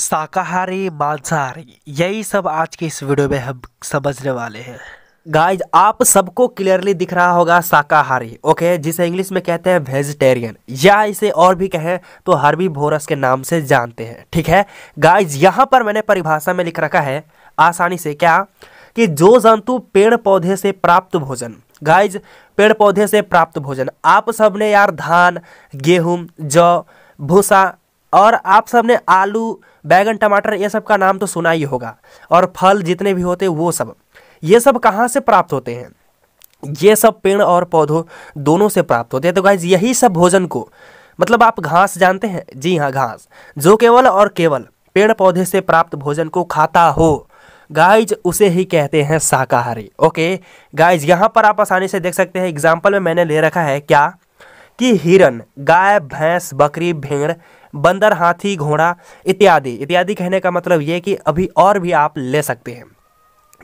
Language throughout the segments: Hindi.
शाकाहारी मांसाहारी यही सब आज के इस वीडियो में हम समझने वाले हैं गाइज आप सबको क्लियरली दिख रहा होगा शाकाहारी ओके जिसे इंग्लिश में कहते हैं वेजिटेरियन या इसे और भी कहें तो हरबी भोरस के नाम से जानते हैं ठीक है गाइज यहाँ पर मैंने परिभाषा में लिख रखा है आसानी से क्या कि जो जंतु पेड़ पौधे से प्राप्त भोजन गाइज पेड़ पौधे से प्राप्त भोजन आप सब ने यार धान गेहूँ जौ भूसा और आप सब ने आलू बैगन टमाटर ये सब का नाम तो सुना ही होगा और फल जितने भी होते वो सब ये सब कहाँ से प्राप्त होते हैं ये सब पेड़ और पौधों दोनों से प्राप्त होते हैं तो गाइज यही सब भोजन को मतलब आप घास जानते हैं जी हाँ घास जो केवल और केवल पेड़ पौधे से प्राप्त भोजन को खाता हो गाइज उसे ही कहते हैं शाकाहारी ओके गाइज यहाँ पर आप आसानी से देख सकते हैं एग्जाम्पल में मैंने ले रखा है क्या कि हिरन गाय भैंस बकरी भेड़ बंदर हाथी घोड़ा इत्यादि इत्यादि कहने का मतलब ये कि अभी और भी आप ले सकते हैं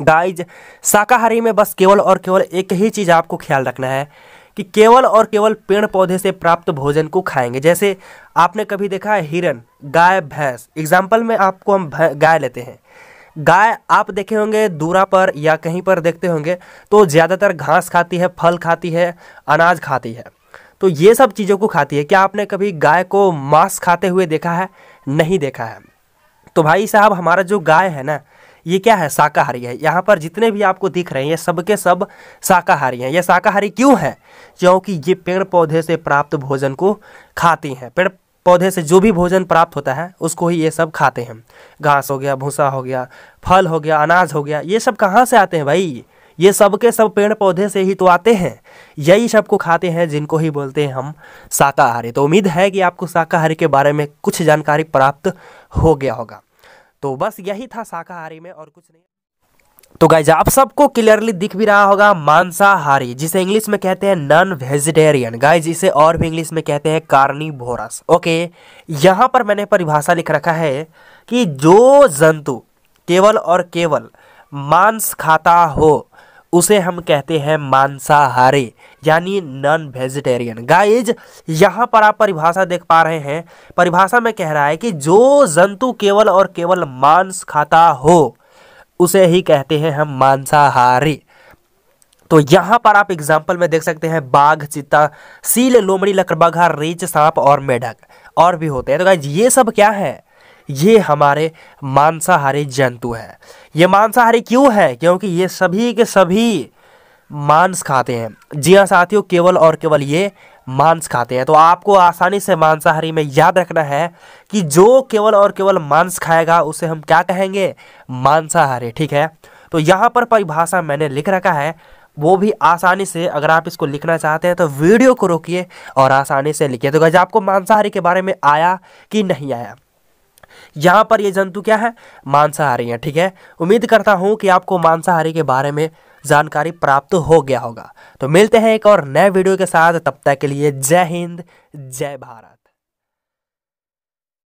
गाइज शाकाहारी में बस केवल और केवल एक ही चीज़ आपको ख्याल रखना है कि केवल और केवल पेड़ पौधे से प्राप्त भोजन को खाएंगे जैसे आपने कभी देखा है हिरन गाय भैंस एग्जाम्पल में आपको हम गाय लेते हैं गाय आप देखे होंगे दूरा पर या कहीं पर देखते होंगे तो ज़्यादातर घास खाती है फल खाती है अनाज खाती है तो ये सब चीज़ों को खाती है क्या आपने कभी गाय को मांस खाते हुए देखा है नहीं देखा है तो भाई साहब हमारा जो गाय है ना ये क्या है शाकाहारी है यहाँ पर जितने भी आपको दिख रहे हैं ये सब के सब शाकाहारी हैं ये शाकाहारी क्यों है क्योंकि ये पेड़ पौधे से प्राप्त भोजन को खाती हैं पेड़ पौधे से जो भी भोजन प्राप्त होता है उसको ही ये सब खाते हैं घास हो गया भूसा हो गया फल हो गया अनाज हो गया ये सब कहाँ से आते हैं भाई ये सब के सब पेड़ पौधे से ही तो आते हैं यही सबको खाते हैं जिनको ही बोलते हैं हम शाकाहारी तो उम्मीद है कि आपको शाकाहारी के बारे में कुछ जानकारी प्राप्त हो गया होगा तो बस यही था शाकाहारी में और कुछ नहीं तो गाइज आप सबको क्लियरली दिख भी रहा होगा मांसाहारी जिसे इंग्लिश में कहते हैं नॉन वेजिटेरियन गाइज इसे और भी इंग्लिश में कहते हैं कार्निभोरस ओके यहाँ पर मैंने परिभाषा लिख रखा है कि जो जंतु केवल और केवल मांस खाता हो उसे हम कहते हैं मांसाहारी यानी नॉन वेजिटेरियन गाइज यहाँ पर आप परिभाषा देख पा रहे हैं परिभाषा में कह रहा है कि जो जंतु केवल और केवल मांस खाता हो उसे ही कहते हैं हम मांसाहारी तो यहाँ पर आप एग्जाम्पल में देख सकते हैं बाघ चित्ता सील लोमड़ी लकड़बाघा रीच सांप और मेढक और भी होते हैं तो गाइज ये सब क्या है ये हमारे मांसाहारी जंतु हैं ये मांसाहारी क्यों है क्योंकि ये सभी के सभी मांस खाते हैं जी हाँ साथियों केवल और केवल ये मांस खाते हैं तो आपको आसानी से मांसाहारी में याद रखना है कि जो केवल और केवल मांस खाएगा उसे हम क्या कहेंगे मांसाहारी ठीक है तो यहाँ पर परिभाषा मैंने लिख रखा है वो भी आसानी से अगर आप इसको लिखना चाहते हैं तो वीडियो को रोकिए और आसानी से लिखिए तो गज आपको मांसाहारी के बारे में आया कि नहीं आया यहाँ पर ये जंतु क्या है मांसाहारी हैं ठीक है उम्मीद करता हूँ कि आपको मांसाहारी के बारे में जानकारी प्राप्त हो गया होगा तो मिलते हैं एक और नए वीडियो के साथ तब तक के लिए जय हिंद जय भारत